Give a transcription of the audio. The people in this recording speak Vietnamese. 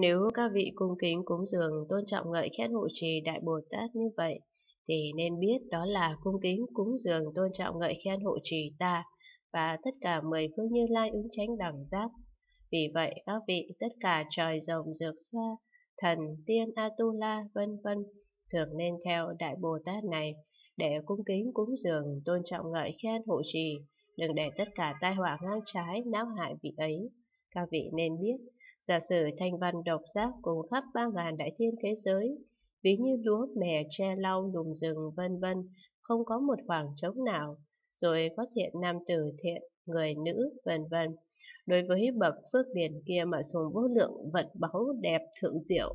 Nếu các vị cung kính cúng dường tôn trọng ngợi khét hộ trì Đại Bồ Tát như vậy, thì nên biết đó là cung kính cúng dường tôn trọng ngợi khen hộ trì ta và tất cả mười phương như lai ứng tránh đẳng giác. Vì vậy các vị tất cả trời rồng dược xoa, thần, tiên, Atula, vân vân thường nên theo Đại Bồ Tát này để cung kính cúng dường tôn trọng ngợi khen hộ trì, đừng để tất cả tai họa ngang trái não hại vị ấy. Các vị nên biết, giả sử thanh văn độc giác cùng khắp ba ngàn đại thiên thế giới, ví như lúa mè che lau lùm rừng vân vân, không có một khoảng trống nào, rồi có thiện nam tử thiện người nữ vân vân. Đối với bậc phước điển kia mà dùng vô lượng vật báu đẹp thượng diệu